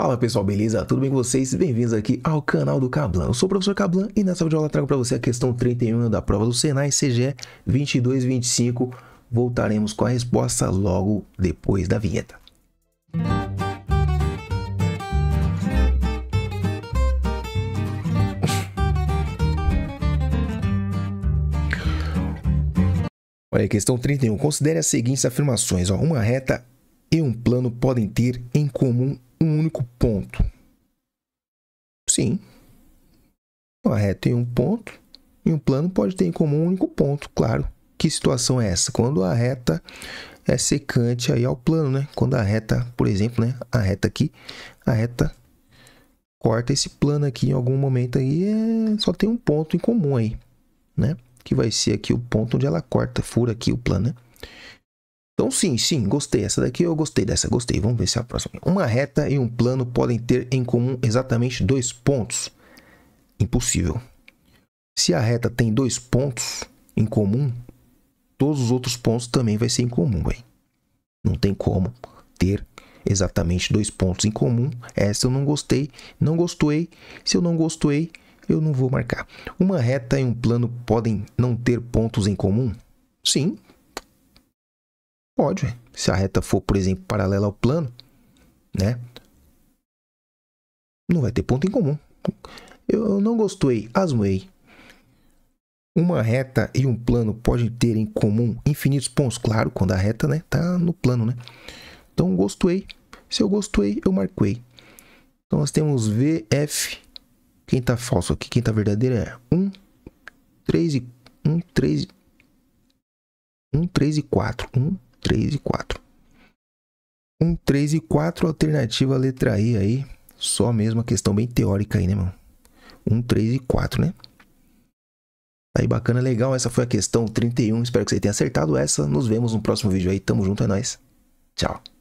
Fala pessoal, beleza? Tudo bem com vocês? Bem-vindos aqui ao canal do Cablan. Eu sou o professor Cablan e nessa videoaula trago para você a questão 31 da prova do Senai CGE 2225. Voltaremos com a resposta logo depois da vinheta. Olha, questão 31. Considere as seguintes afirmações. Ó. Uma reta e um plano podem ter em comum um único ponto? Sim. Uma reta é, tem um ponto e um plano pode ter em comum um único ponto, claro. Que situação é essa? Quando a reta é secante aí ao plano, né? Quando a reta, por exemplo, né? A reta aqui, a reta corta esse plano aqui em algum momento aí, é... só tem um ponto em comum aí, né? Que vai ser aqui o ponto onde ela corta, fura aqui o plano, né? Então, sim, sim, gostei. Essa daqui eu gostei dessa, gostei. Vamos ver se é a próxima. Uma reta e um plano podem ter em comum exatamente dois pontos. Impossível. Se a reta tem dois pontos em comum, todos os outros pontos também vai ser em comum, véio. Não tem como ter exatamente dois pontos em comum. Essa eu não gostei, não gostei. Se eu não gostei, eu não vou marcar. Uma reta e um plano podem não ter pontos em comum? Sim, Pode. Se a reta for, por exemplo, paralela ao plano, né? Não vai ter ponto em comum. Eu não gostei, asmoei. Uma reta e um plano podem ter em comum infinitos pontos, claro, quando a reta, né, tá no plano, né? Então gostei. Se eu gostei, eu marquei. Então nós temos VF. Quem tá falso aqui, quem tá verdadeiro é 1 3 e 1 3 1 3 e 4. 1 3 e 4. 1, 3 e 4, alternativa letra E aí. Só mesmo a questão bem teórica aí, né, mano? 1, 3 e 4, né? Aí bacana, legal. Essa foi a questão 31. Espero que você tenha acertado essa. Nos vemos no próximo vídeo aí. Tamo junto, é nóis. Tchau.